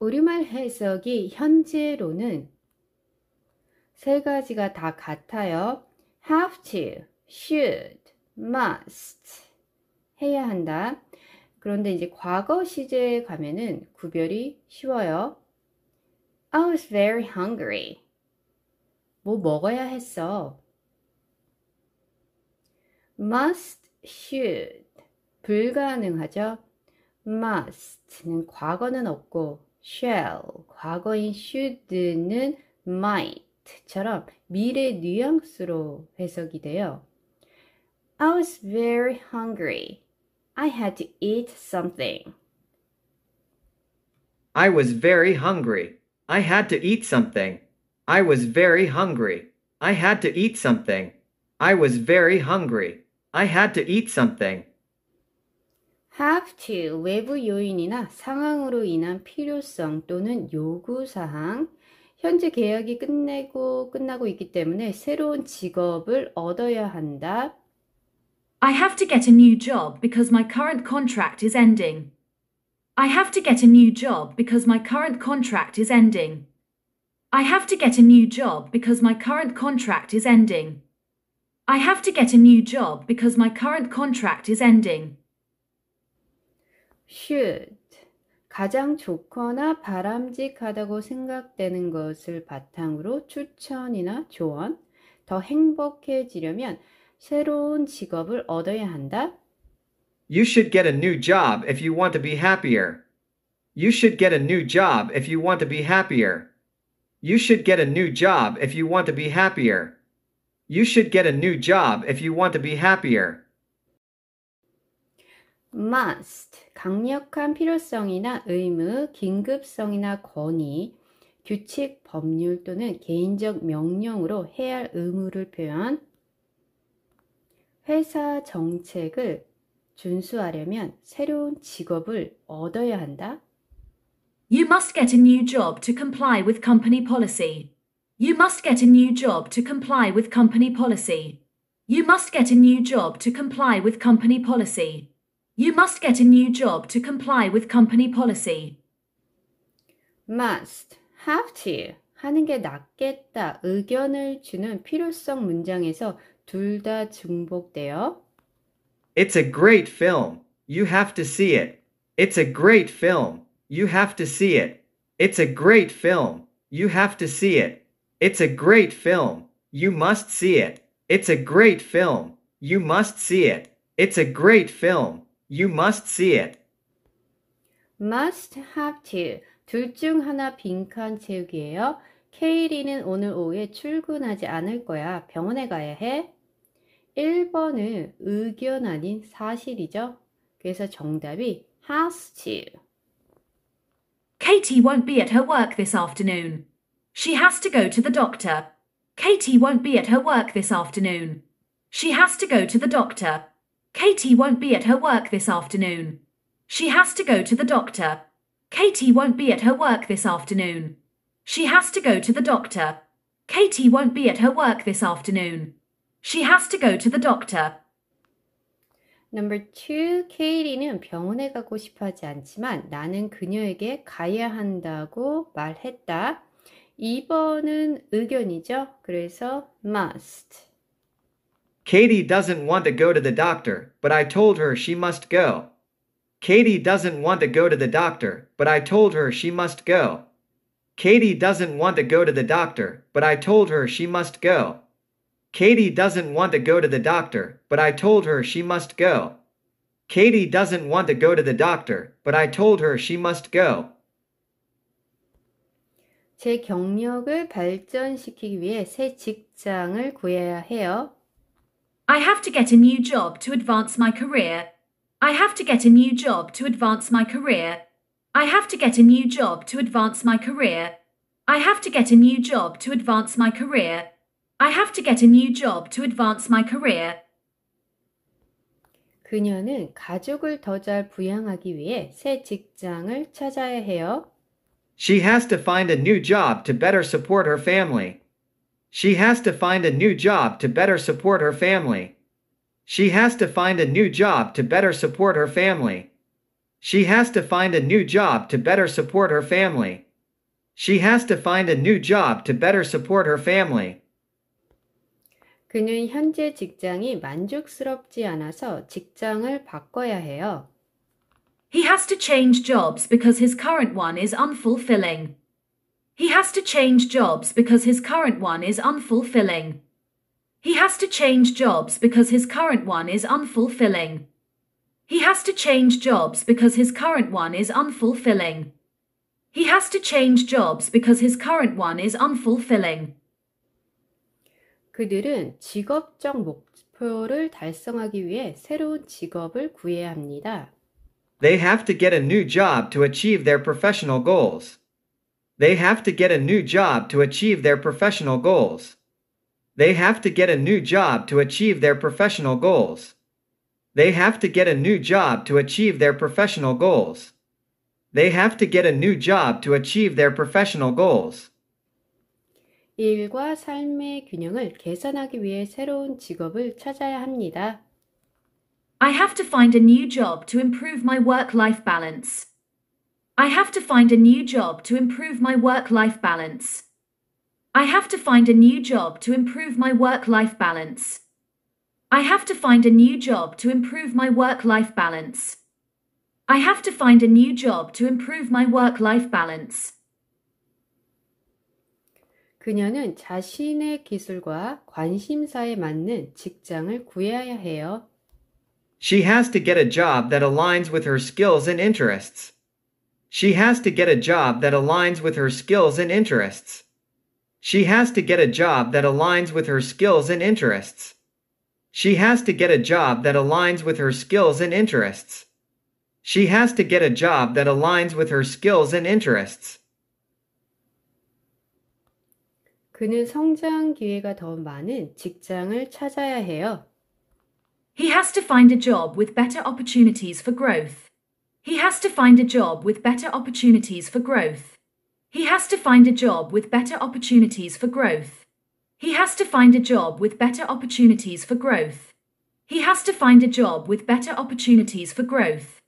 우리말 해석이 현재로는 세 가지가 다 같아요. have to, should, must 해야 한다. 그런데 이제 과거 시제에 가면은 구별이 쉬워요. I was very hungry. 뭐 먹어야 했어. must, should 불가능하죠. must는 과거는 없고 shall, 과거인 should는 might처럼 미래 뉘앙스로 해석이 돼요. I was very hungry. I had to eat something. I was very hungry. I had to eat something. I was very hungry. I had to eat something. I was very hungry. I had to eat something have to 외부 요인이나 상황으로 인한 필요성 또는 요구사항 현재 계약이 끝내고 끝나고 있기 때문에 새로운 직업을 얻어야 한다. I have to get a new job because my current contract is ending. I have to get a new job because my current contract is ending. I have to get a new job because my current contract is ending. I have to get a new job because my current contract is ending should 가장 좋거나 바람직하다고 생각되는 것을 바탕으로 추천이나 조언, 더 행복해지려면 새로운 직업을 얻어야 한다. You should get a new job if you want to be happier. You should get a new job if you want to be happier. You should get a new job if you want to be happier. You should get a new job if you want to be happier. must 강력한 필요성이나 의무, 긴급성이나 권위, 규칙, 법률 또는 개인적 명령으로 해야 할 의무를 표현 회사 정책을 준수하려면 새로운 직업을 얻어야 한다. You must get a new job to comply with company policy. You must get a new job to comply with company policy. You must get a new job to comply with company policy. You must get a new job to comply with company policy. must, have to 하는 게 낫겠다 의견을 주는 필요성 문장에서 둘다 It's a great film. You have to see it. It's a great film. You have to see it. It's a great film. You have to see it. It's a great film. You must see it. It's a great film. You must see it. It's a great film. You must see it. must have to 둘 중 하나 빈칸 채우기예요. 케이리는 오늘 오후에 출근하지 않을 거야. 병원에 가야 해. 1번은 의견 아닌 사실이죠. 그래서 정답이 has to. Katie won't be at her work this afternoon. She has to go to the doctor. Katie won't be at her work this afternoon. She has to go to the doctor. Katie won't be at her work this afternoon. She has to go to the doctor. Katie won't be at her work this afternoon. She has to go to the doctor. Katie won't be at her work this afternoon. She has to go to the doctor. Number two, 케이리는 병원에 가고 싶어 하지 않지만 나는 그녀에게 가야 한다고 말했다. 2번은 의견이죠. 그래서 must. Katie doesn't want to go to the doctor, but I told her she must go. Katie doesn't want to go to the doctor, but I told her she must go. Katie doesn't want to go to the doctor, but I told her she must go. Katie doesn't want to go to the doctor, but I told her she must go. Katie doesn't want to go to the doctor, but I told her she must go. 제 경력을 발전시키기 위해 새 직장을 구해야 해요. I have to get a new job to advance my career. I have to get a new job to advance my career. I have to get a new job to advance my career. I have to get a new job to advance my career. I have to get a new job to advance my career. 그녀는 가족을 부양하기 위해 새 직장을 찾아야 해요. She has to find a new job to better support her family. She has to find a new job to better support her family. She has to find a new job to better support her family. She has to find a new job to better support her family. She has to find a new job to better support her family. 그는 현재 직장이 만족스럽지 않아서 직장을 바꿔야 해요. He has to change jobs because his current one is unfulfilling. He has to change jobs because his current one is unfulfilling. He has to change jobs because his current one is unfulfilling. He has to change jobs because his current one is unfulfilling. He has to change jobs because his current one is unfulfilling. 그들은 직업적 목표를 달성하기 위해 새로운 직업을 구해야 합니다. They have to get a new job to achieve their professional goals. They have to get a new job to achieve their professional goals. They have to get a new job to achieve their professional goals. They have to get a new job to achieve their professional goals. They have to get a new job to achieve their professional goals. 일과 삶의 균형을 개선하기 위해 새로운 직업을 찾아야 합니다. I have to find a new job to improve my work life balance. I have to find a new job to improve my work life balance. I have to find a new job to improve my work life balance. I have to find a new job to improve my work life balance. I have to find a new job to improve my work life balance. 그녀는 자신의 기술과 관심사에 맞는 직장을 구해야 해요. She has to get a job that aligns with her skills and interests. She has to get a job that aligns with her skills and interests. She has to get a job that aligns with her skills and interests. She has to get a job that aligns with her skills and interests. She has to get a job that aligns with her skills and interests. 그는 성장 기회가 더 많은 직장을 찾아야 해요. He has to find a job with better opportunities for growth. He has to find a job with better opportunities for growth. He has to find a job with better opportunities for growth. He has to find a job with better opportunities for growth. He has to find a job with better opportunities for growth.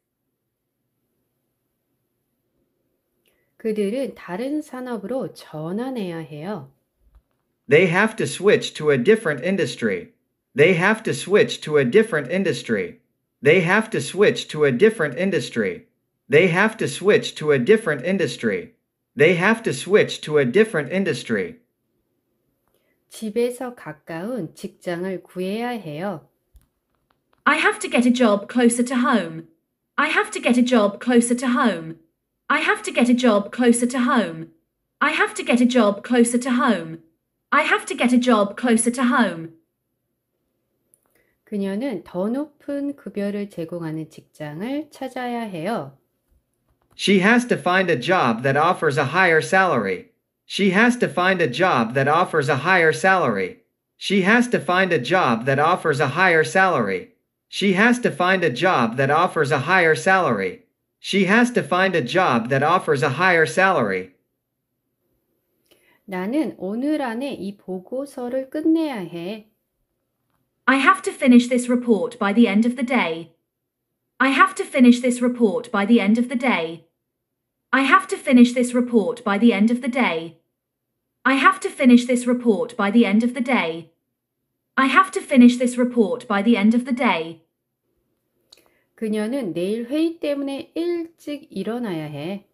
그들은 다른 산업으로 전환해야 해요. They have to switch to a different industry. They have to switch to a different industry. They have to switch to a different industry. They have to switch to a different industry. They have to switch to a different industry. 집에서 가까운 직장을 구해야 해요. I have to get a job closer to home. I have to get a job closer to home. I have to get a job closer to home. I have to get a job closer to home. I have to get a job closer to home. 그녀는 더 높은 급여를 제공하는 직장을 찾아야 해요. She has to find a job that offers a higher salary. She has to find a job that offers a higher salary. She has to find a job that offers a higher salary. She has to find a job that offers a higher salary. She has to find a job that offers a higher salary. 나는 오늘 안에 이 보고서를 끝내야 해. I have to finish this report by the end of the day. I have to finish this report by the end of the day. I have to finish this report by the end of the day. I have to finish this report by the end of the day. I have to finish this report by the end of the day. 그녀는 내일 회의 때문에 일찍 일어나야 해.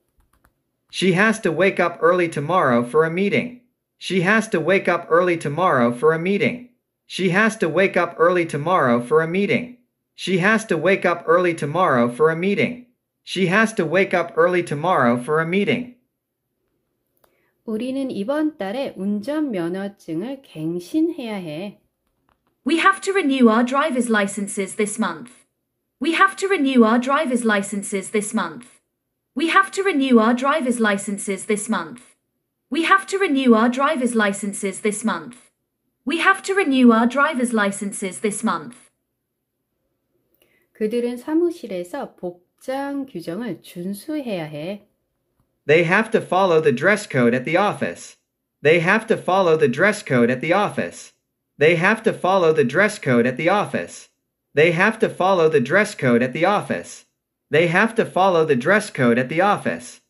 She has to wake up early tomorrow for a meeting. She has to wake up early tomorrow for a meeting. She has to wake up early tomorrow for a meeting. She has to wake up early tomorrow for a meeting. She has to wake up early tomorrow for a meeting. 우리는 이번 달에 운전면허증을 갱신해야 해. We have to renew our driver's licenses this month. We have to renew our driver's licenses this month. We have to renew our driver's licenses this month. We have to renew our driver's licenses this month. We have to renew our driver's licenses this month. 그들은 사무실에서 복장 규정을 준수해야 해. They have to follow the dress code at the office. They have to follow the dress code at the office. They have to follow the dress code at the office. They have to follow the dress code at the office. They have to follow the dress code at the office.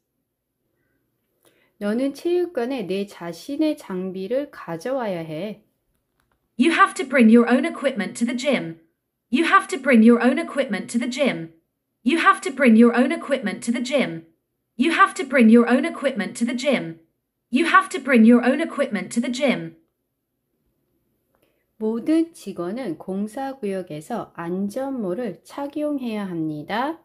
너는 체육관에 내 자신의 장비를 가져와야 해. You have to bring your own equipment to the gym. You have to bring your own equipment to the gym. You have to bring your own equipment to the gym. You have to bring your own equipment to the gym. You have to bring your own equipment to the gym. 모든 직원은 공사 구역에서 안전모를 착용해야 합니다.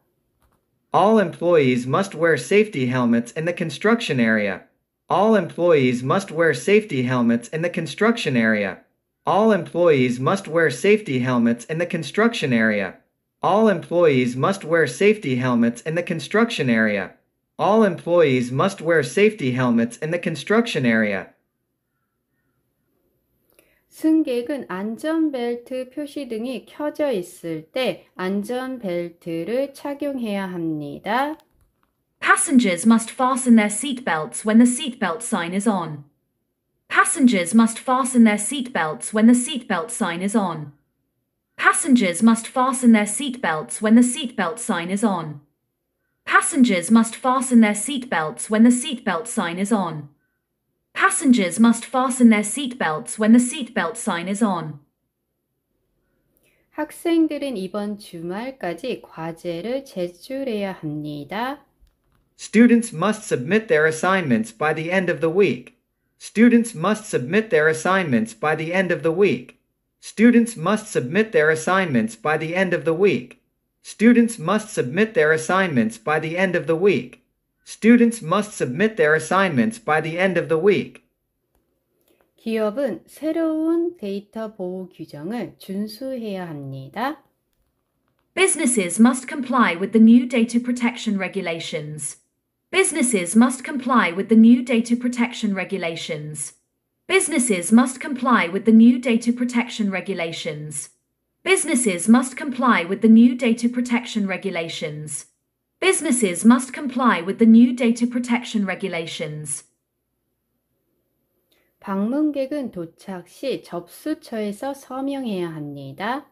All employees must wear safety helmets in the construction area. All employees must wear safety helmets in the construction area. All employees must wear safety helmets in the construction area. All employees must wear safety helmets in the construction area. All employees must wear safety helmets in the construction area. 승객은 안전벨트 표시 등이 켜져 있을 때 안전벨트를 착용해야 합니다. Passengers must fasten their seatbelts when the seatbelt sign is on. Passengers must fasten their seatbelts when the seatbelt sign is on. Passengers must fasten their seatbelts when the seatbelt sign is on. Passengers must fasten their seatbelts when the seatbelt sign is on. Passengers must fasten their seatbelts when the seatbelt sign is on. 학생들은 이번 주말까지 과제를 제출해야 합니다. Students must submit their assignments by the end of the week. Students must submit their assignments by the end of the week. Students must submit their assignments by the end of the week. Students must submit their assignments by the end of the week. Students must submit their assignments by the end of the week. 기업은 새로운 데이터 보호 규정을 준수해야 합니다. Businesses must comply with the new data protection regulations. Businesses must comply with the new data protection regulations. Businesses must comply with the new data protection regulations. Businesses must comply with the new data protection regulations. Businesses must comply with the new data protection regulations. 방문객은 도착 시 접수처에서 서명해야 합니다.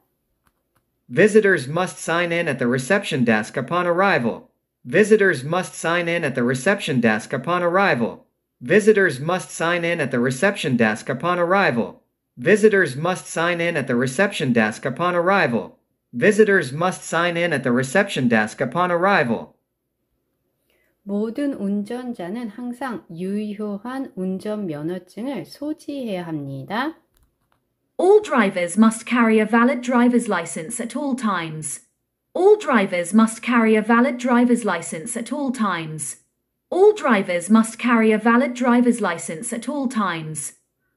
Visitors must sign in at the reception desk upon arrival. Visitors must sign in at the reception desk upon arrival. Visitors must sign in at the reception desk upon arrival. Visitors must sign in at the reception desk upon arrival. Visitors must sign in at the reception desk upon arrival. 모든 운전자는 항상 유효한 면허증을 소지해야 합니다. All drivers must carry a valid driver's license at all times. All drivers must carry a valid driver's license at all times. All drivers must carry a valid driver's license at all times.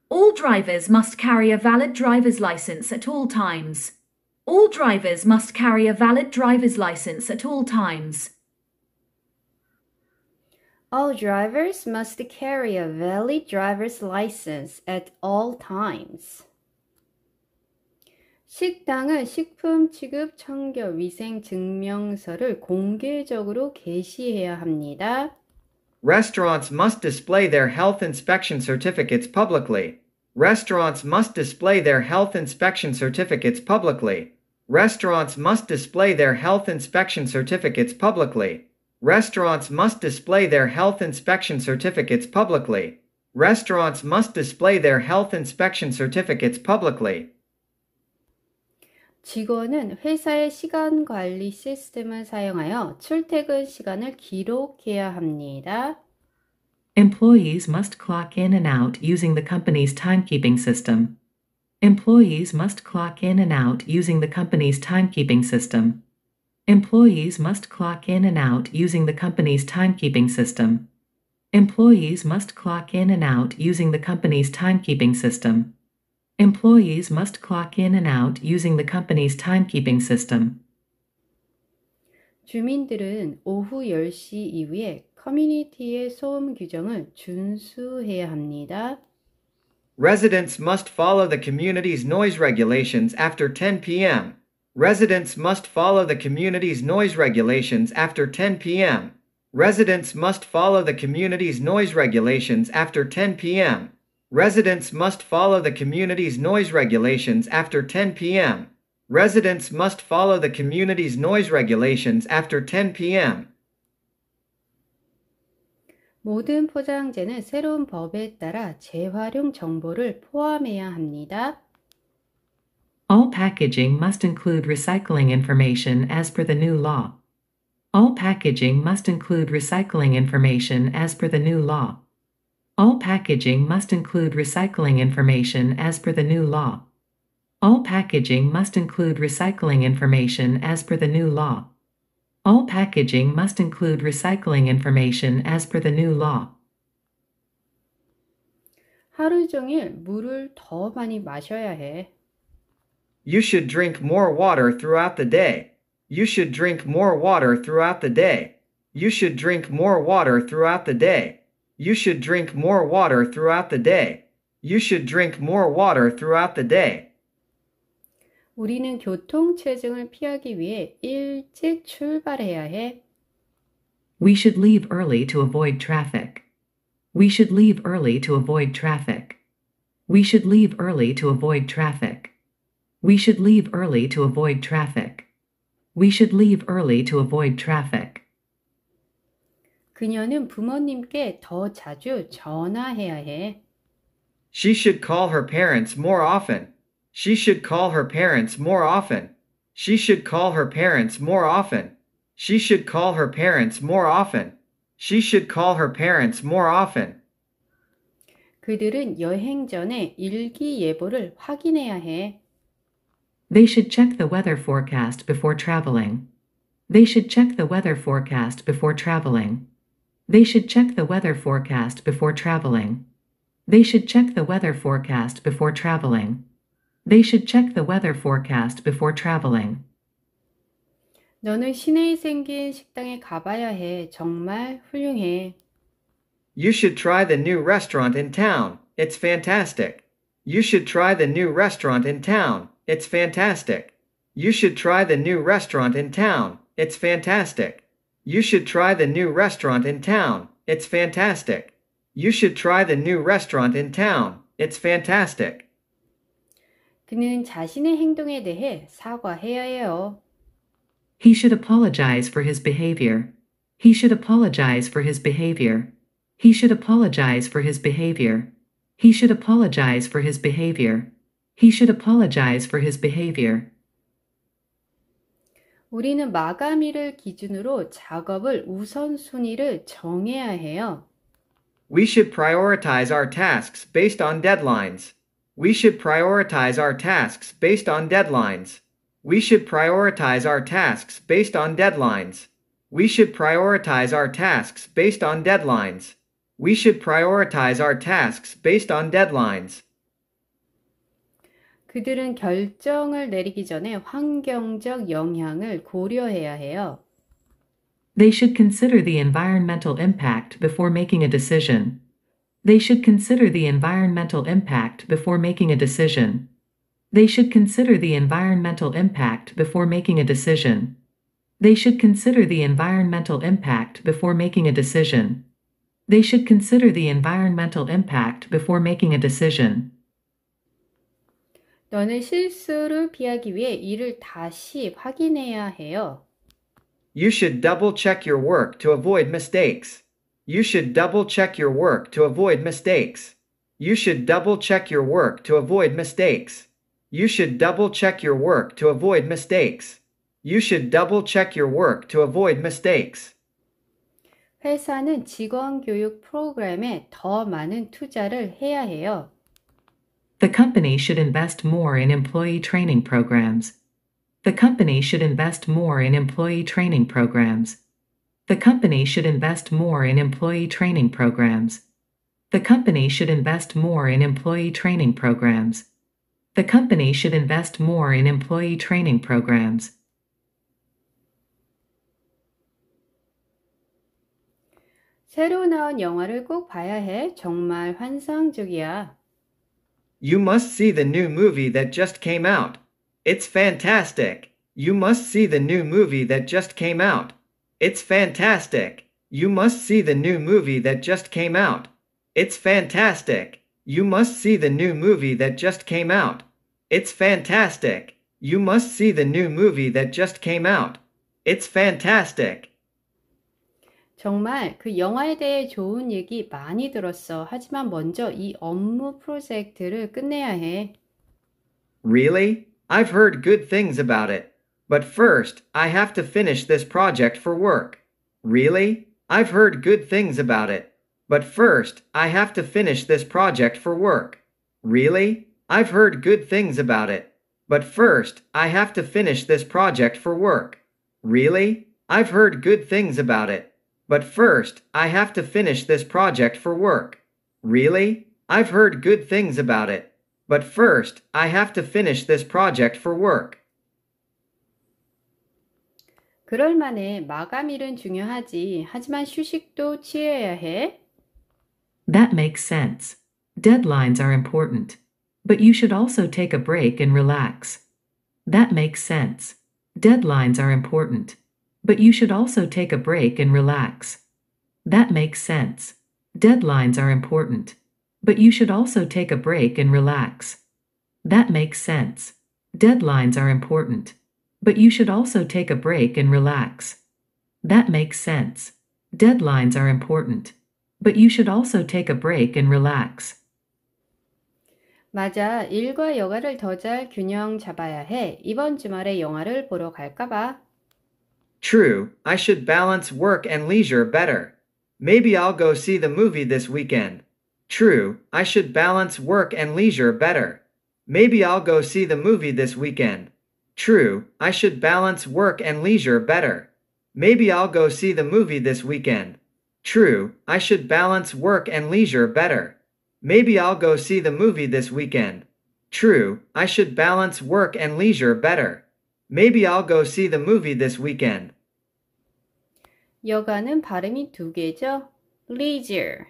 All drivers must carry a valid driver's license at all times. All drivers must carry a valid driver's license at all times. All drivers must carry a valid driver's license at all times. 식당은 식품 취급 청결 위생 증명서를 공개적으로 게시해야 합니다. Restaurants must display their health inspection certificates publicly. Restaurants must display their health inspection certificates publicly. Restaurants must display their health inspection certificates publicly. Restaurants must display their health inspection certificates publicly. Restaurants must display their health inspection certificates publicly. 직원은 회사의 시간 관리 시스템을 사용하여 출퇴근 시간을 기록해야 합니다. Employees must clock in and out using the company's timekeeping system. Employees must clock in and out using the company's timekeeping system. Employees must clock in and out using the company's timekeeping system. Employees must clock in and out using the company's timekeeping system. Employees must clock in and out using the company's timekeeping system. 주민들은 오후 10시 이후에 커뮤니티의 소음 규정을 준수해야 합니다. Residents must follow the community's noise regulations after 10 p.m. Residents must follow the community's noise regulations after 10 p.m. Residents must follow the community's noise regulations after 10 p.m. Residents must follow the community's noise regulations after 10 p.m. Residents must follow the community's noise regulations after 10 p.m. 모든 포장재는 새로운 법에 따라 재활용 정보를 포함해야 합니다. All packaging must include recycling information as per the new law. All packaging must include recycling information as per the new law. All packaging must include recycling information as per the new law. All packaging must include recycling information as per the new law. All packaging must include recycling information as per the new law. 하루 종일 물을 더 많이 마셔야 해. You should drink more water throughout the day. You should drink more water throughout the day. You should drink more water throughout the day. You should drink more water throughout the day. You should drink more water throughout the day. 우리는 교통체증을 피하기 위해 일찍 출발해야 해. We should leave early to avoid traffic. We should leave early to avoid traffic. We should leave early to avoid traffic. We should leave early to avoid traffic. We should leave early to avoid traffic. 그녀는 부모님께 더 자주 전화해야 해. She should call her parents more often. She should call her parents more often. She should call her parents more often. She should call her parents more often. She should call her parents more often. 그들은 여행 전에 일기 예보를 확인해야 해. They should check the weather forecast before traveling. They should check the weather forecast before traveling. They should check the weather forecast before traveling. They should check the weather forecast before traveling. They should check the weather forecast before traveling. 너는 시내에 생긴 식당에 가봐야 해. 정말 훌륭해. You should try the new restaurant in town. It's fantastic. You should try the new restaurant in town. It's fantastic. You should try the new restaurant in town. It's fantastic. You should try the new restaurant in town. It's fantastic. You should try the new restaurant in town. It's fantastic. 그는 자신의 행동에 대해 사과해야 해요. He should apologize for his behavior. He should apologize for his behavior. He should apologize for his behavior. He should apologize for his behavior. He should apologize for his behavior. 우리는 마감일을 기준으로 작업을 우선순위를 정해야 해요. We should prioritize our tasks based on deadlines. We should prioritize our tasks based on deadlines. We should prioritize our tasks based on deadlines. We should prioritize our tasks based on deadlines. We should prioritize our tasks based on deadlines. 그들은 결정을 내리기 전에 환경적 영향을 고려해야 해요. They should consider the environmental impact before making a decision. They should consider the environmental impact before making a decision. They should consider the environmental impact before making a decision. They should consider the environmental impact before making a decision. They should consider the environmental impact before making a decision. 너는 실수를 피하기 위해 일을 다시 확인해야 해요. You should double check your work to avoid mistakes. You should double check your work to avoid mistakes. You should double check your work to avoid mistakes. You should double check your work to avoid mistakes. You should double check your work to avoid mistakes. 회사는 직원 교육 프로그램에 더 많은 투자를 해야 해요. The company should invest more in employee training programs. The company should invest more in employee training programs. The company should invest more in employee training programs. The company should invest more in employee training programs. The company should invest more in employee training programs. 새로 나온 영화를 꼭 봐야 해. 정말 환상적이야. You must see the new movie that just came out. It's fantastic. You must see the new movie that just came out. It's fantastic. You must see the new movie that just came out. It's fantastic. You must see the new movie that just came out. It's fantastic. You must see the new movie that just came out. It's fantastic. 정말 그 영화에 대해 좋은 얘기 많이 들었어. 하지만 먼저 이 업무 프로젝트를 끝내야 해. Really? I've heard good things about it. But first, I have to finish this project for work. Really? I've heard good things about it. But first, I have to finish this project for work. Really? I've heard good things about it. But first, I have to finish this project for work. Really? I've heard good things about it. But first, I have to finish this project for work. Really? I've heard good things about it. But first, I have to finish this project for work. 그럴 만해 중요하지. 하지만 휴식도 취해야 해. That makes sense. Deadlines are important. But you should also take a break and relax. That makes sense. Deadlines are important. But you should also take a break and relax. That makes sense. Deadlines are important. But you should also take a break and relax. That makes sense. Deadlines are important. But you should also take a break and relax. That makes sense. Deadlines are important. But you should also take a break and relax. 맞아. 일과 여가를 더 잘 균형 잡아야 해. 이번 주말에 영화를 보러 갈까 봐. True, I should balance work and leisure better. Maybe I'll go see the movie this weekend. True, I should balance work and leisure better. Maybe I'll go see the movie this weekend. True, I should balance work and leisure better. Maybe I'll go see the movie this weekend. True, I should balance work and leisure better. Maybe I'll go see the movie this weekend. True, I should balance work and leisure better. Maybe I'll go see the movie this weekend. 여가는 발음이 두 개죠. leisure,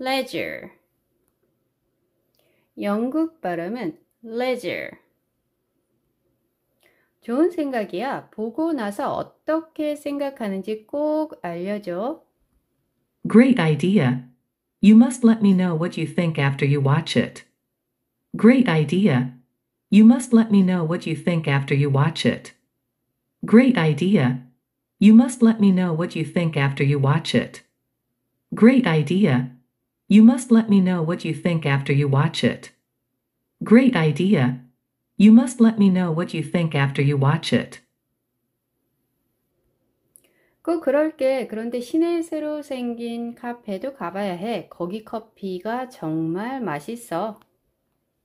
leisure. 영국 발음은 leisure. 좋은 생각이야. 보고 나서 어떻게 생각하는지 꼭 알려줘. Great idea. You must let me know what you think after you watch it. Great idea. You must let me know what you think after you watch it. Great idea. You must let me know what you think after you watch it. Great idea. You must let me know what you think after you watch it. Great idea. You must let me know what you think after you watch it. 꼭 그럴게. 그런데 시내에 새로 생긴 카페도 가봐야 해. 거기 커피가 정말 맛있어.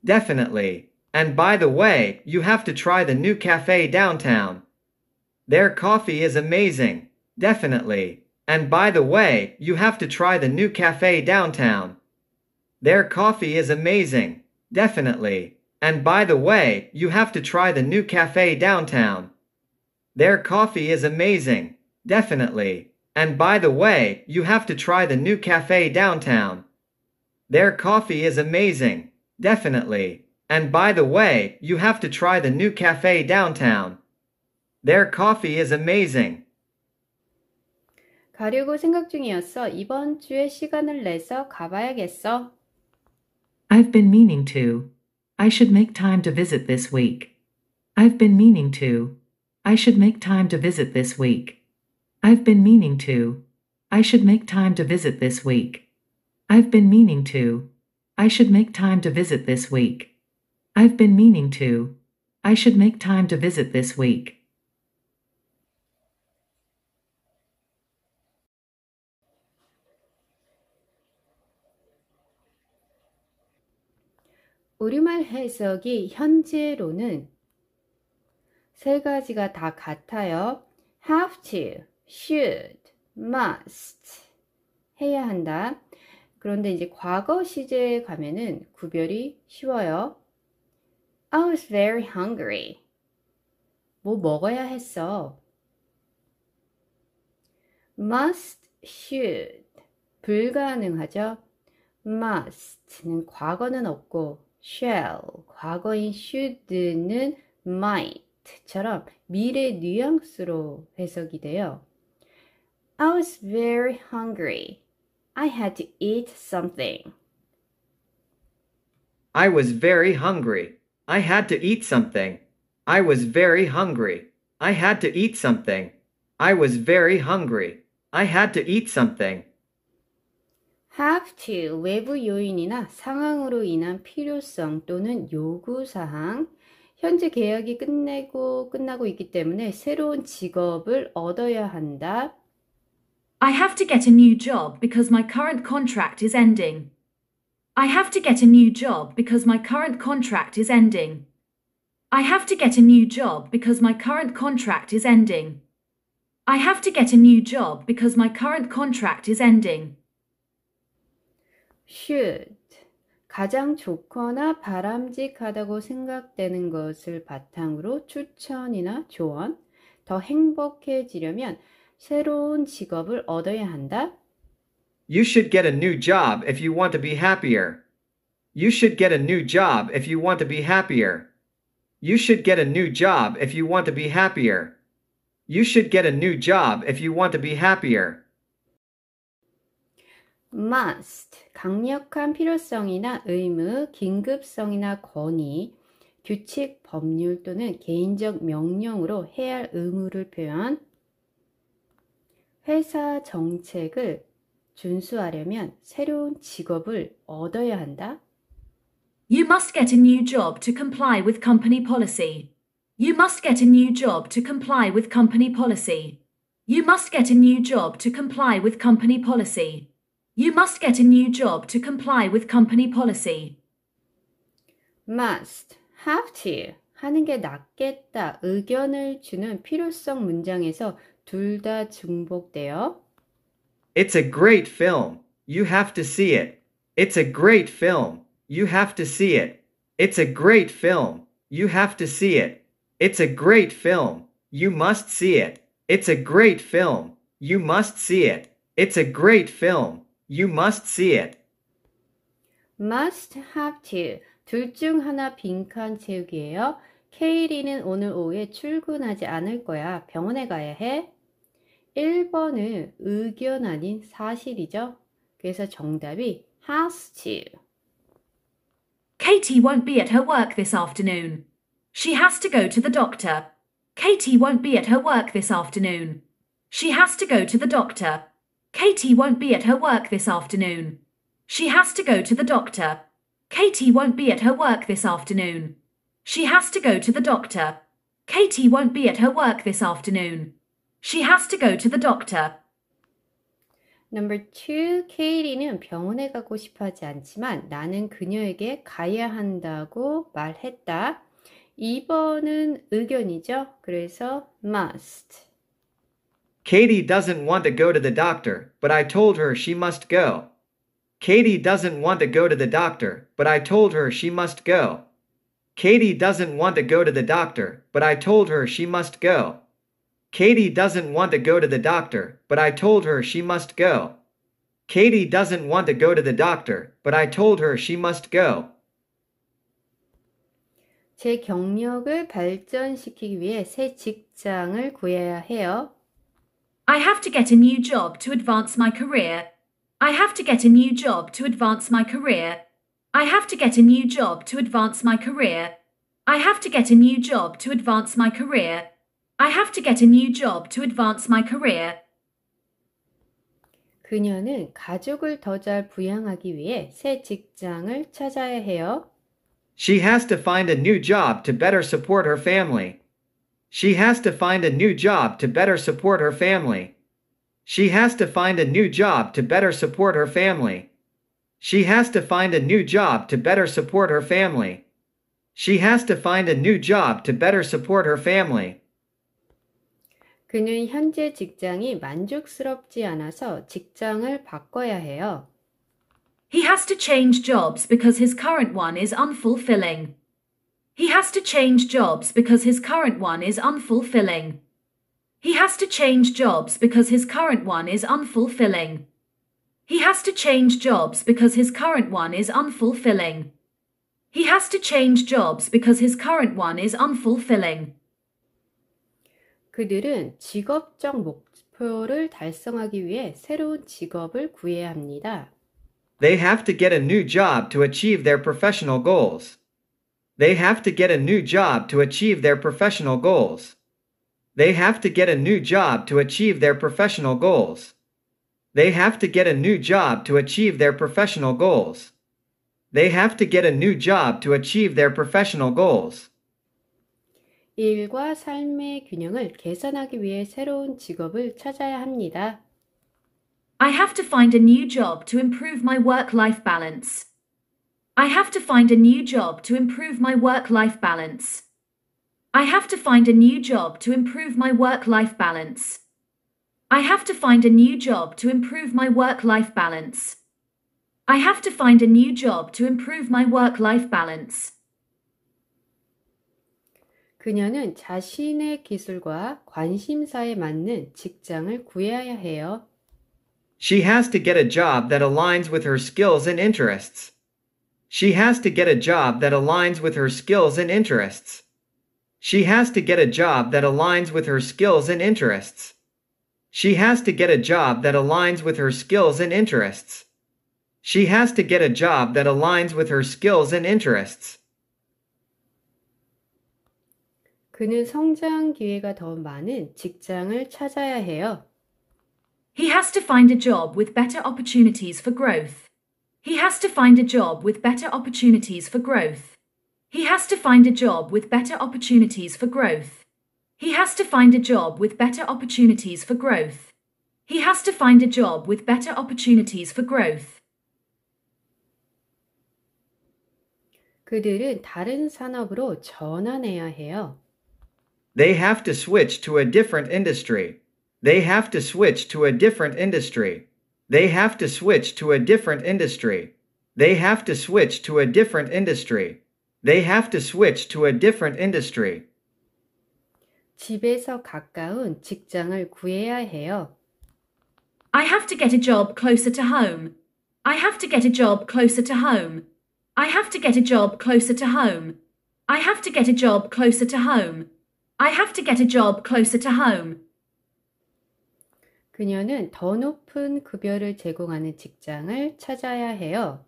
Definitely. And by the way, you have to try the new cafe downtown. Their coffee is amazing. Definitely. And by the way, you have to try the new cafe downtown. Their coffee is amazing. Definitely. And by the way, you have to try the new cafe downtown. Their coffee is amazing. Definitely. And by the way, you have to try the new cafe downtown. Their coffee is amazing. Definitely. And by the way, you have to try the new cafe downtown. Their coffee is amazing. 가려고 생각 중이었어. 이번 주에 시간을 내서 가봐야겠어. I've been meaning to. I should make time to visit this week. I've been meaning to. I should make time to visit this week. I've been meaning to. I should make time to visit this week. I've been meaning to. I should make time to visit this week. I've been meaning to. I should make time to visit this week. 우리말 해석이 현재로는 세 가지가 다 같아요. have to, should, must 해야 한다. 그런데 이제 과거 시제에 가면은 구별이 쉬워요. I was very hungry. 뭐 먹어야 했어. must, should 불가능하죠. must는 과거는 없고 shall, 과거인 should는 might처럼 미래 뉘앙스로 해석이 돼요. I was very hungry. I had to eat something. I was very hungry. I had to eat something. I was very hungry. I had to eat something. I was very hungry. I had to eat something. have to 외부 요인이나 상황으로 인한 필요성 또는 요구사항 현재 계약이 끝내고 끝나고 있기 때문에 새로운 직업을 얻어야 한다. I have to get a new job because my current contract is ending. I have to get a new job because my current contract is ending. I have to get a new job because my current contract is ending. I have to get a new job because my current contract is ending. should 가장 좋거나 바람직하다고 생각되는 것을 바탕으로 추천이나 조언, 더 행복해지려면 새로운 직업을 얻어야 한다. You should get a new job if you want to be happier. You should get a new job if you want to be happier. You should get a new job if you want to be happier. You should get a new job if you want to be happier. must 강력한 필요성이나 의무, 긴급성이나 권위, 규칙, 법률 또는 개인적 명령으로 해야 할 의무를 표현 회사 정책을 준수하려면 새로운 직업을 얻어야 한다. You must get a new job to comply with company policy. You must get a new job to comply with company policy. You must get a new job to comply with company policy. You must get a new job to comply with company policy. must, have to 하는 게 낫겠다 의견을 주는 필요성 문장에서 둘 다 중복돼요. It's a great film. You have to see it. It's a great film. You have to see it. It's a great film. You have to see it. It's a great film. You must see it. It's a great film. You must see it. It's a great film. You must see it. must have to. 둘중 하나 빈칸 채우기예요. 케이리는 오늘 오후에 출근하지 않을 거야. 병원에 가야 해. 1번은 의견 아닌 사실이죠. 그래서 정답이 has to. Katie won't be at her work this afternoon. She has to go to the doctor. Katie won't be at her work this afternoon. She has to go to the doctor. Katie won't be at her work this afternoon. She has to go to the doctor. Katie won't be at her work this afternoon. She has to go to the doctor. Katie won't be at her work this afternoon. She has to go to the doctor. Number two, Katie는 병원에 가고 싶어 하지 않지만 나는 그녀에게 가야 한다고 말했다. 2번은 의견이죠. 그래서 must. Katie doesn't want to go to the doctor, but I told her she must go. Katie doesn't want to go to the doctor, but I told her she must go. Katie doesn't want to go to the doctor, but I told her she must go. Katie doesn't want to go to the doctor, but I told her she must go. Katie doesn't want to go to the doctor, but I told her she must go. 제 경력을 발전시키기 위해 새 직장을 구해야 해요. I have to get a new job to advance my career. I have to get a new job to advance my career. I have to get a new job to advance my career. I have to get a new job to advance my career. I have to get a new job to advance my career. 그녀는 가족을 더 부양하기 위해 새 직장을 찾아야 해요. She has to find a new job to better support her family. She has to find a new job to better support her family. She has to find a new job to better support her family. She has to find a new job to better support her family. She has to find a new job to better support her family. 그는 현재 직장이 만족스럽지 않아서 직장을 바꿔야 해요. He has to change jobs because his current one is unfulfilling. He has to change jobs because his current one is unfulfilling. He has to change jobs because his current one is unfulfilling. He has to change jobs because his current one is unfulfilling. He has to change jobs because his current one is unfulfilling. 그들은 직업적 목표를 달성하기 위해 새로운 직업을 구해야 합니다. They have to get a new job to achieve their professional goals. They have to get a new job to achieve their professional goals. They have to get a new job to achieve their professional goals. They have to get a new job to achieve their professional goals. They have to get a new job to achieve their professional goals. 일과 삶의 균형을 개선하기 위해 새로운 직업을 찾아야 합니다. I have to find a new job to improve my work life balance. I have to find a new job to improve my work life balance. I have to find a new job to improve my work life balance. I have to find a new job to improve my work life balance. I have to find a new job to improve my work life balance. 그녀는 자신의 기술과 관심사에 맞는 직장을 구해야 해요. She has to get a job that aligns with her skills and interests. She has to get a job that aligns with her skills and interests. She has to get a job that aligns with her skills and interests. She has to get a job that aligns with her skills and interests. She has to get a job that aligns with her skills and interests. 그는 성장 기회가 더 많은 직장을 찾아야 해요. He has to find a job with better opportunities for growth. He has to find a job with better opportunities for growth. He has to find a job with better opportunities for growth. He has to find a job with better opportunities for growth. He has to find a job with better opportunities for growth. 그들은 다른 산업으로 전환해야 해요. They have to switch to a different industry. They have to switch to a different industry. They have to switch to a different industry. They have to switch to a different industry. They have to switch to a different industry. 집에서 가까운 직장을 구해야 해요. I have to get a job closer to home. I have to get a job closer to home. I have to get a job closer to home. I have to get a job closer to home. I have to get a job closer to home. 그녀는 더 높은 급여를 제공하는 직장을 찾아야 해요.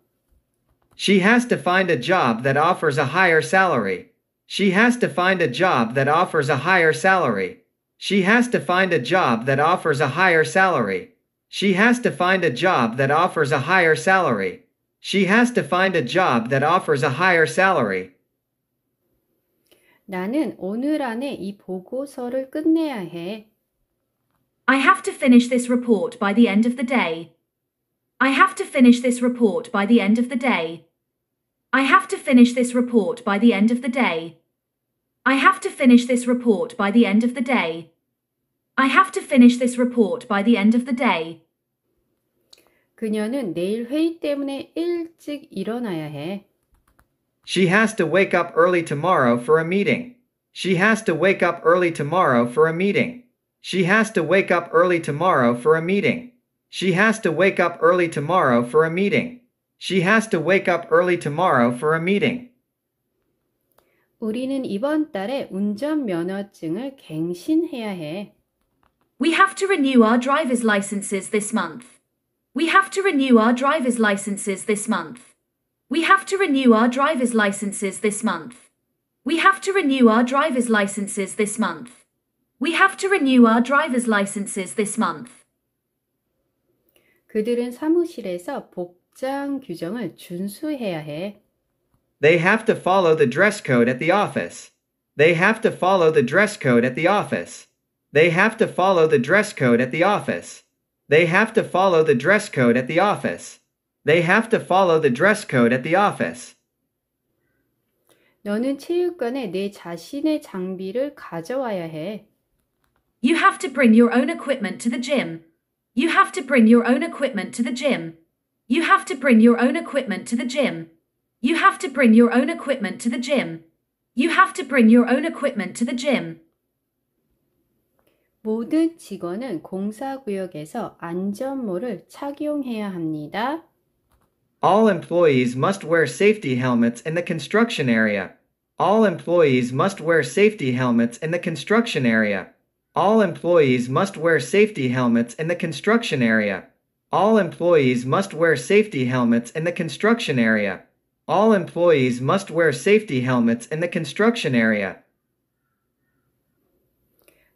She has to find a job that offers a higher salary. She has to find a job that offers a higher salary. She has to find a job that offers a higher salary. She has to find a job that offers a higher salary. She has to find a job that offers a higher salary. 나는 오늘 안에 이 보고서를 끝내야 해. I have to finish this report by the end of the day. I have to finish this report by the end of the day. I have to finish this report by the end of the day. I have to finish this report by the end of the day. I have to finish this report by the end of the day. 그녀는 내일 회의 때문에 일찍 일어나야 해. She has to wake up early tomorrow for a meeting. She has to wake up early tomorrow for a meeting. She has to wake up early tomorrow for a meeting. She has to wake up early tomorrow for a meeting. She has to wake up early tomorrow for a meeting. 우리는 이번 달에 운전면허증을 갱신해야 해. We have to renew our driver's licenses this month. We have to renew our driver's licenses this month. We have to renew our driver's licenses this month. We have to renew our driver's licenses this month. We have to renew our driver's licenses this month. 그들은 사무실에서 복장 규정을 준수해야 해. They have to follow the dress code at the office. They have to follow the dress code at the office. They have to follow the dress code at the office. They have to follow the dress code at the office. They have to follow the dress code at the office. 너는 체육관에 내 자신의 장비를 가져와야 해. You have to bring your own equipment to the gym. You have to bring your own equipment to the gym. You have to bring your own equipment to the gym. You have to bring your own equipment to the gym. You have to bring your own equipment to the gym. 모든 직원은 공사 구역에서 안전모를 착용해야 합니다. All employees must wear safety helmets in the construction area. All employees must wear safety helmets in the construction area. All employees must wear safety helmets in the construction area. All employees must wear safety helmets in the construction area. All employees must wear safety helmets in the construction area.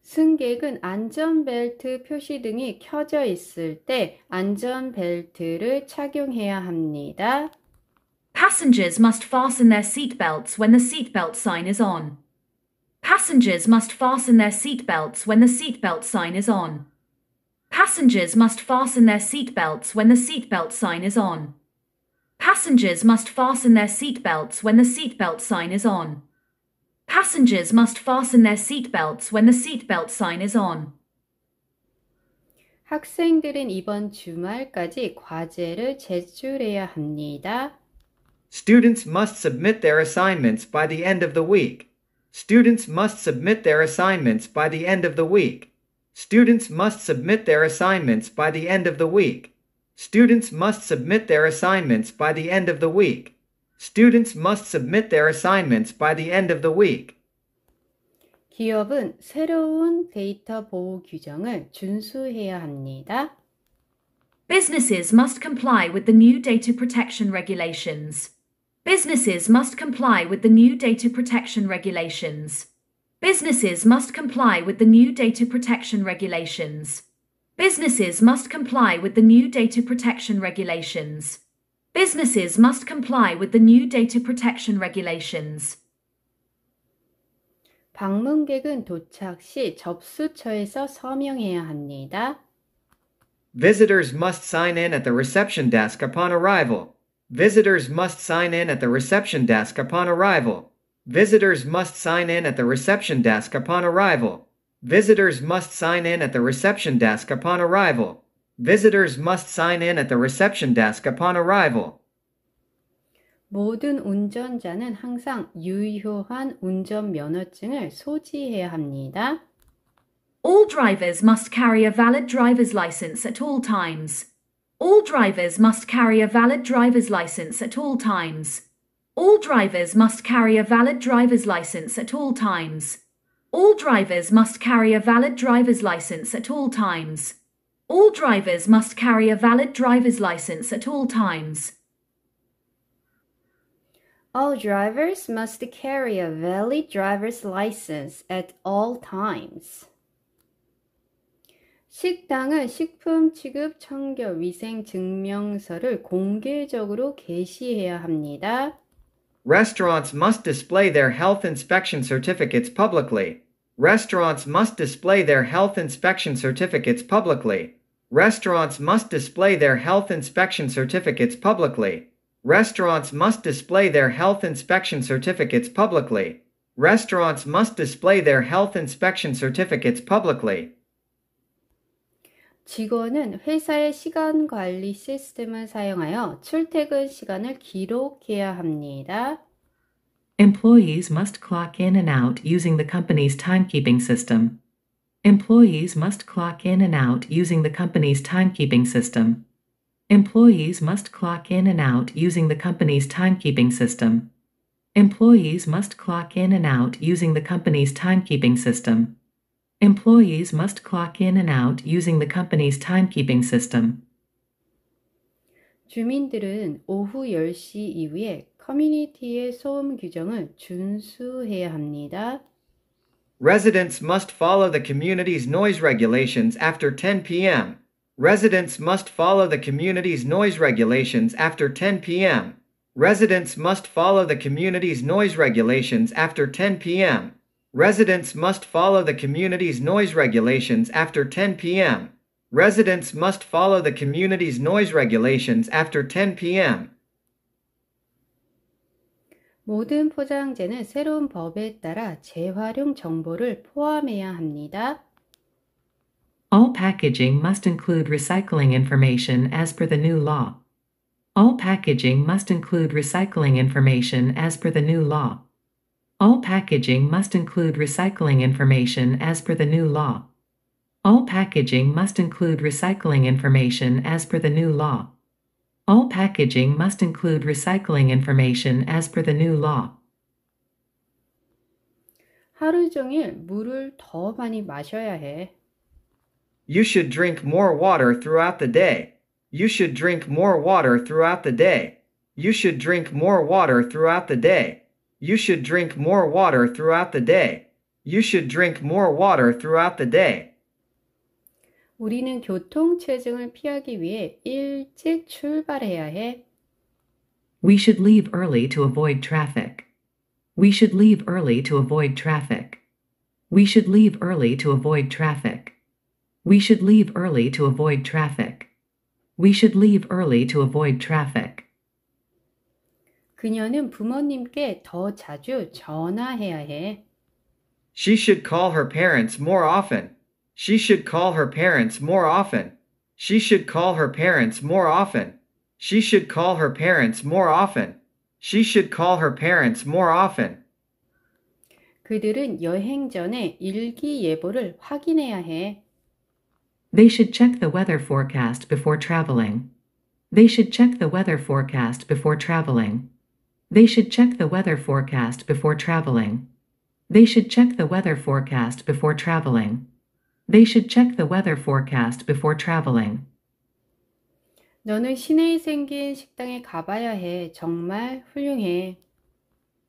승객은 안전벨트 켜져 있을 때 안전벨트를 착용해야 합니다. Passengers must fasten their seatbelts when the seatbelt sign is on. Passengers must fasten their seatbelts when the seatbelt sign is on. Passengers must fasten their seatbelts when the seatbelt sign is on. Passengers must fasten their seatbelts when the seatbelt sign is on. Passengers must fasten their seatbelts when the seatbelt sign is on. 학생들은 이번 주말까지 과제를 제출해야 합니다. Students must submit their assignments by the end of the week. Students must submit their assignments by the end of the week. Students must submit their assignments by the end of the week. Students must submit their assignments by the end of the week. Students must submit their assignments by the end of the week. 기업은 새로운 데이터 보호 규정을 준수해야 합니다. Businesses must comply with the new data protection regulations. Businesses must comply with the new data protection regulations. Businesses must comply with the new data protection regulations. Businesses must comply with the new data protection regulations. Businesses must comply with the new data protection regulations. 방문객은 도착 시 접수처에서 서명해야 합니다. Visitors must sign in at the reception desk upon arrival. Visitors must sign in at the reception desk upon arrival. Visitors must sign in at the reception desk upon arrival. Visitors must sign in at the reception desk upon arrival. Visitors must sign in at the reception desk upon arrival. 모든 운전자는 항상 유효한 면허증을 소지해야 합니다. All drivers must carry a valid driver's license at all times. All drivers must carry a valid driver's license at all times. All drivers must carry a valid driver's license at all times. All drivers must carry a valid driver's license at all times. All drivers must carry a valid driver's license at all times. All drivers must carry a valid driver's license at all times. 식당은 식품 취급 청결 위생 증명서를 공개적으로 게시해야 합니다. Restaurants must display their health inspection certificates publicly. Restaurants must display their health inspection certificates publicly. Restaurants must display their health inspection certificates publicly. Restaurants must display their health inspection certificates publicly. Restaurants must display their health inspection certificates publicly. 직원은 회사의 시간 관리 시스템을 사용하여 출퇴근 시간을 기록해야 합니다. Employees must clock in and out using the company's timekeeping system. Employees must clock in and out using the company's timekeeping system. Employees must clock in and out using the company's timekeeping system. Employees must clock in and out using the company's timekeeping system. Employees must clock in and out using the company's timekeeping system. 주민들은 오후 10시 이후에 커뮤니티의 소음 규정을 준수해야 합니다. Residents must follow the community's noise regulations after 10 p.m. Residents must follow the community's noise regulations after 10 p.m. Residents must follow the community's noise regulations after 10 p.m. Residents must follow the community's noise regulations after 10 p.m. Residents must follow the community's noise regulations after 10 p.m. 모든 포장재는 새로운 법에 따라 재활용 정보를 포함해야 합니다. All packaging must include recycling information as per the new law. All packaging must include recycling information as per the new law. All packaging must include recycling information as per the new law. All packaging must include recycling information as per the new law. All packaging must include recycling information as per the new law. 하루 종일 물을 더 많이 마셔야 해. You should drink more water throughout the day. You should drink more water throughout the day. You should drink more water throughout the day. You should drink more water throughout the day. You should drink more water throughout the day. 우리는 피하기 위해 일찍 출발해야 해. We should leave early to avoid traffic. We should leave early to avoid traffic. We should leave early to avoid traffic. We should leave early to avoid traffic. We should leave early to avoid traffic. 그녀는 부모님께 더 자주 전화해야 해. She should call her parents more often. She should call her parents more often. She should call her parents more often. She should call her parents more often. She should call her parents more often. 그들은 여행 전에 일기 예보를 확인해야 해. They should check the weather forecast before traveling. They should check the weather forecast before traveling. They should check the weather forecast before traveling. They should check the weather forecast before traveling. They should check the weather forecast before traveling. 너는 시내에 생긴 식당에 가봐야 해. 정말 훌륭해.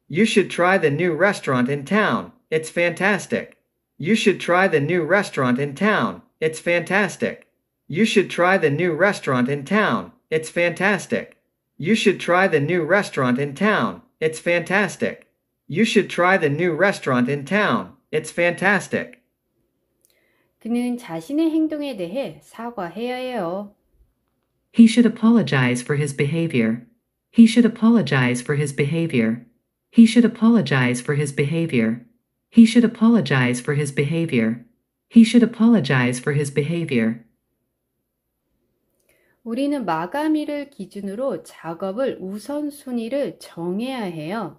You should try the new restaurant in town. It's fantastic. You should try the new restaurant in town. It's fantastic. You should try the new restaurant in town. It's fantastic. You should try the new restaurant in town. It's fantastic. You should try the new restaurant in town. It's fantastic. 그는 자신의 행동에 대해 사과해야 해요. He should apologize for his behavior. He should apologize for his behavior. He should apologize for his behavior. He should apologize for his behavior. He should apologize for his behavior. 우리는 마감일을 기준으로 작업을 우선순위를 정해야 해요.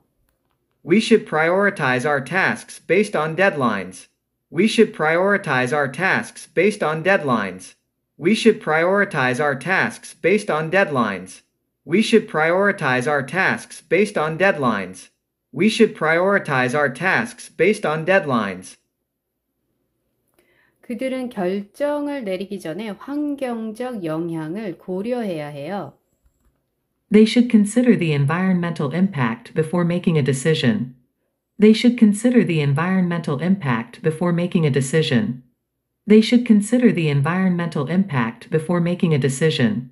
We should prioritize our tasks based on deadlines. We should prioritize our tasks based on deadlines. We should prioritize our tasks based on deadlines. We should prioritize our tasks based on deadlines. We should prioritize our tasks based on deadlines. 그들은 결정을 내리기 전에 환경적 영향을 고려해야 해요. They should consider the environmental impact before making a decision. They should consider the environmental impact before making a decision. They should consider the environmental impact before making a decision.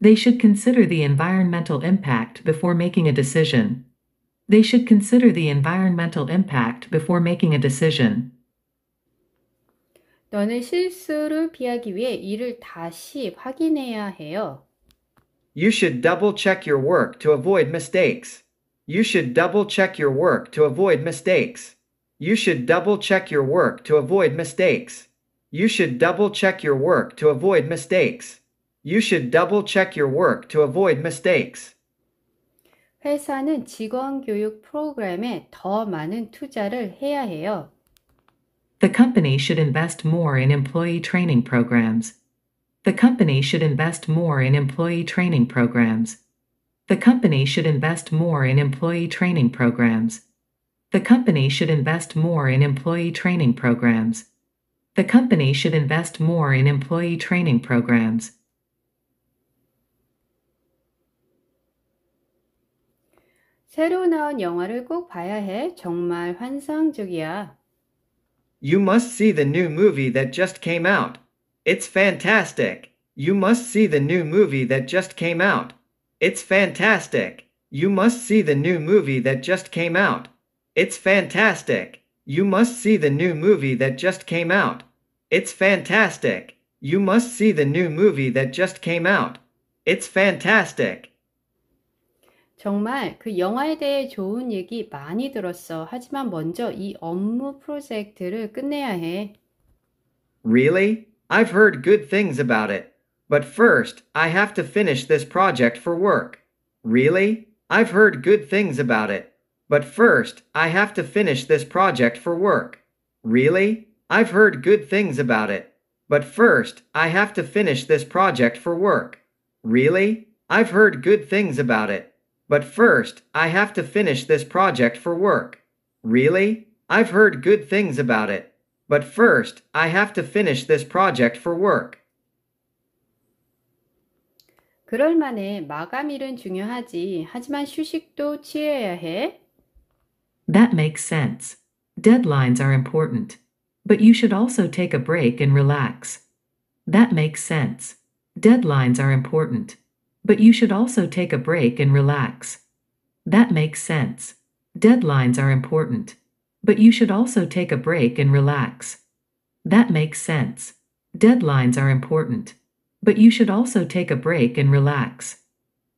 They should consider the environmental impact before making a decision. They should consider the environmental impact before making a decision. 너는 실수를 피하기 위해 일을 다시 확인해야 해요. You should double check your work to avoid mistakes. You should double check your work to avoid mistakes. You should double check your work to avoid mistakes. You should double check your work to avoid mistakes. You should double check your work to avoid mistakes. 회사는 직원 교육 프로그램에 더 많은 투자를 해야 해요. The company should invest more in employee training programs. The company should invest more in employee training programs. The company should invest more in employee training programs. The company should invest more in employee training programs. The company should invest more in employee training programs. 새로 나온 영화를 꼭 봐야 해. 정말 환상적이야. You must see the new movie that just came out. It's fantastic. You must see the new movie that just came out. It's fantastic. You must see the new movie that just came out. It's fantastic. You must see the new movie that just came out. It's fantastic. You must see the new movie that just came out. It's fantastic. 정말 그 영화에 대해 좋은 얘기 많이 들었어. 하지만 먼저 이 업무 프로젝트를 끝내야 해. Really? I've heard good things about it. But first, I have to finish this project for work. Really? I've heard good things about it. But first, I have to finish this project for work. Really? I've heard good things about it. But first, I have to finish this project for work. Really? I've heard good things about it. But first, I have to finish this project for work. Really? I've heard good things about it. But first, I have to finish this project for work. 그럴 만해 마감일은 중요하지. 하지만 휴식도 취해야 해. That makes sense. Deadlines are important. But you should also take a break and relax. That makes sense. Deadlines are important. But you should also take a break and relax. That makes sense. Deadlines are important. But you should also take a break and relax. That makes sense. Deadlines are important. But you should also take a break and relax.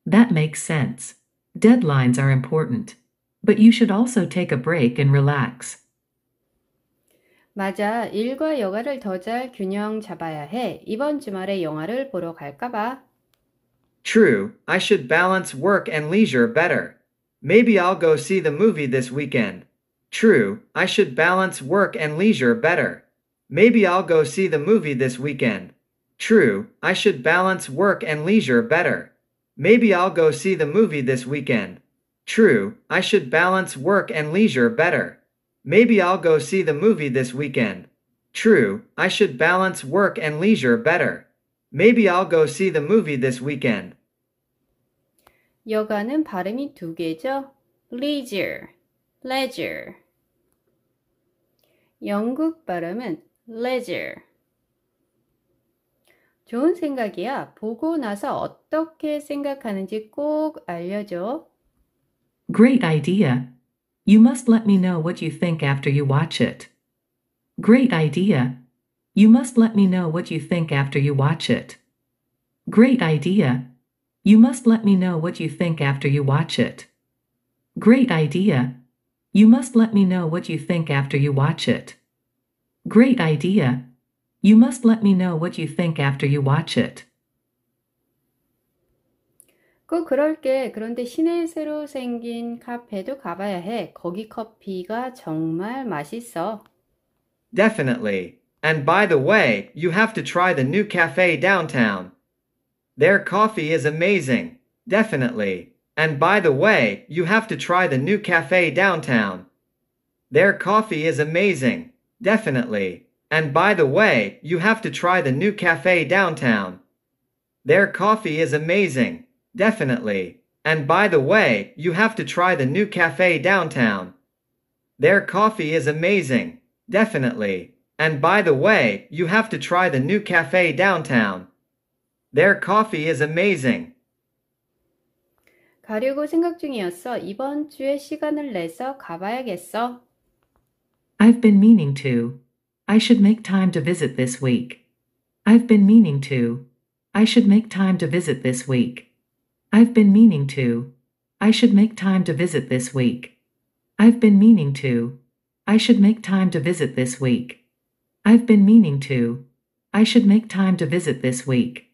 That makes sense. Deadlines are important. But you should also take a break and relax. 맞아. 일과 여가를 더 잘 균형 잡아야 해. 이번 주말에 영화를 보러 갈까 봐. True, I should balance work and leisure better. Maybe I'll go see the movie this weekend. True, I should balance work and leisure better. Maybe I'll go see the movie this weekend. True, I should balance work and leisure better. Maybe I'll go see the movie this weekend. True, I should balance work and leisure better. Maybe I'll go see the movie this weekend. True, I should balance work and leisure better. Maybe I'll go see the movie this weekend. 여가는 발음이 두 개죠. leisure, leisure. 영국 발음은 leisure. 좋은 생각이야. 보고 나서 어떻게 생각하는지 꼭 알려줘. Great idea. You must let me know what you think after you watch it. Great idea. You must let me know what you think after you watch it. Great idea. You must let me know what you think after you watch it. Great idea. You must let me know what you think after you watch it. Great idea. You must let me know what you think after you watch it. 꼭 그럴게. 그런데 시내 새로 생긴 카페도 가봐야 해. 거기 커피가 정말 맛있어. Definitely. And by the way, you have to try the new cafe downtown. Their coffee is amazing. Definitely. And by the way, you have to try the new cafe downtown. Their coffee is amazing. Definitely. And by the way, you have to try the new cafe downtown. Their coffee is amazing. Definitely. And by the way, you have to try the new cafe downtown. Their coffee is amazing. Definitely. And by the way, you have to try the new cafe downtown. Their coffee is amazing. 가려고 생각 중이었어. 이번 주에 시간을 내서 가봐야겠어. I've been meaning to. I should make time to visit this week. I've been meaning to. I should make time to visit this week. I've been meaning to. I should make time to visit this week. I've been meaning to. I should make time to visit this week. I've been meaning to. I should make time to visit this week.